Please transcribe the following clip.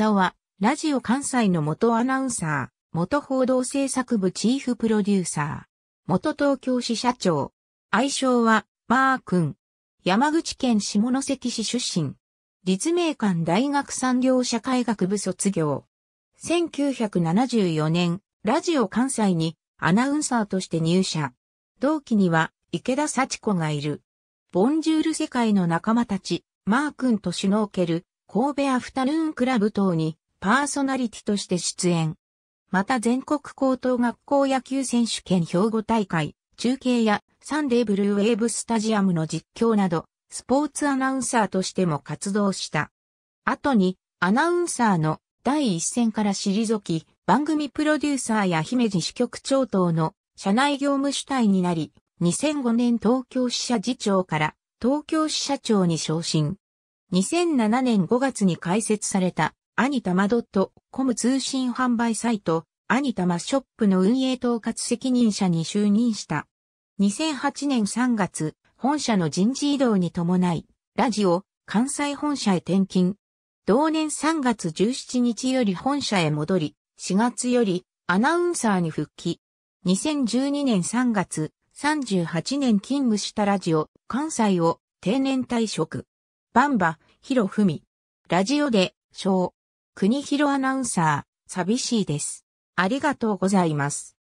オは、ラジオ関西の元アナウンサー、元報道制作部チーフプロデューサー、元東京支社長、愛称は、マー君。山口県下関市出身。立命館大学産業社会学部卒業。1974年、ラジオ関西にアナウンサーとして入社。同期には池田幸子がいる。ボンジュール世界の仲間たち、マー君とシュノーケル、神戸アフタヌーンクラブ等にパーソナリティとして出演。また全国高等学校野球選手権兵庫大会、中継やサンデーブルーウェーブスタジアムの実況など、スポーツアナウンサーとしても活動した。後に、アナウンサーの第一線から退き、番組プロデューサーや姫路支局長等の社内業務主体になり、2005年東京支社次長から東京支社長に昇進。2007年5月に開設された、アニタマ .com 通信販売サイト、アニタマショップの運営統括責任者に就任した。2008年3月、本社の人事異動に伴い、ラジオ、関西本社へ転勤。同年3月17日より本社へ戻り、4月よりアナウンサーに復帰。2012年3月、38年勤務したラジオ、関西を定年退職。バンバ、ヒロフミ。ラジオで、小。国広アナウンサー、寂しいです。ありがとうございます。